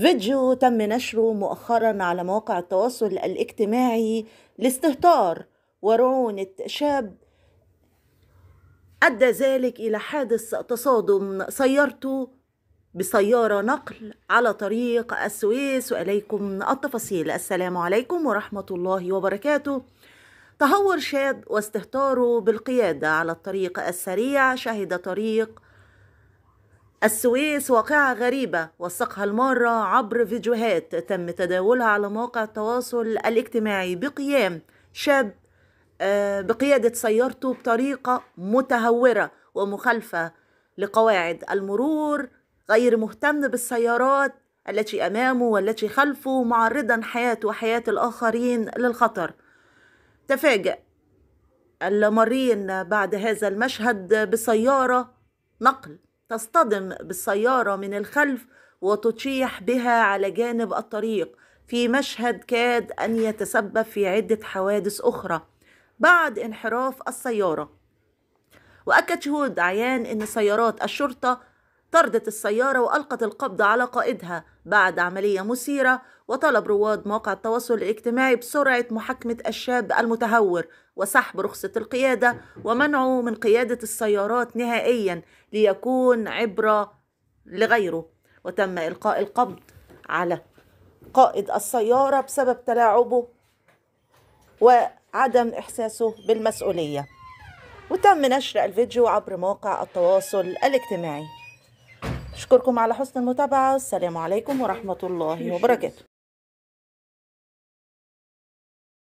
فيديو تم نشره مؤخرا على مواقع التواصل الاجتماعي لاستهتار ورعونة شاب أدى ذلك إلى حادث تصادم سيارته بسيارة نقل على طريق السويس وإليكم التفاصيل السلام عليكم ورحمة الله وبركاته تهور شاد واستهتاره بالقيادة على الطريق السريع شهد طريق السويس واقعة غريبة وثقها المارة عبر فيديوهات تم تداولها على مواقع التواصل الاجتماعي بقيام شاب آه، بقيادة سيارته بطريقة متهورة ومخالفة لقواعد المرور غير مهتم بالسيارات التي أمامه والتي خلفه معرضا حياته وحياة الآخرين للخطر تفاجأ المارين بعد هذا المشهد بسيارة نقل تصطدم بالسيارة من الخلف وتطيح بها على جانب الطريق في مشهد كاد أن يتسبب في عدة حوادث أخرى بعد انحراف السيارة وأكد شهود عيان أن سيارات الشرطة طردت السيارة وألقت القبض على قائدها بعد عملية مثيرة وطلب رواد مواقع التواصل الاجتماعي بسرعة محاكمة الشاب المتهور وسحب رخصة القيادة ومنعه من قيادة السيارات نهائيا ليكون عبرة لغيره وتم إلقاء القبض على قائد السيارة بسبب تلاعبه وعدم إحساسه بالمسؤولية وتم نشر الفيديو عبر مواقع التواصل الاجتماعي أشكركم على حسن المتابعة والسلام عليكم ورحمة الله وبركاته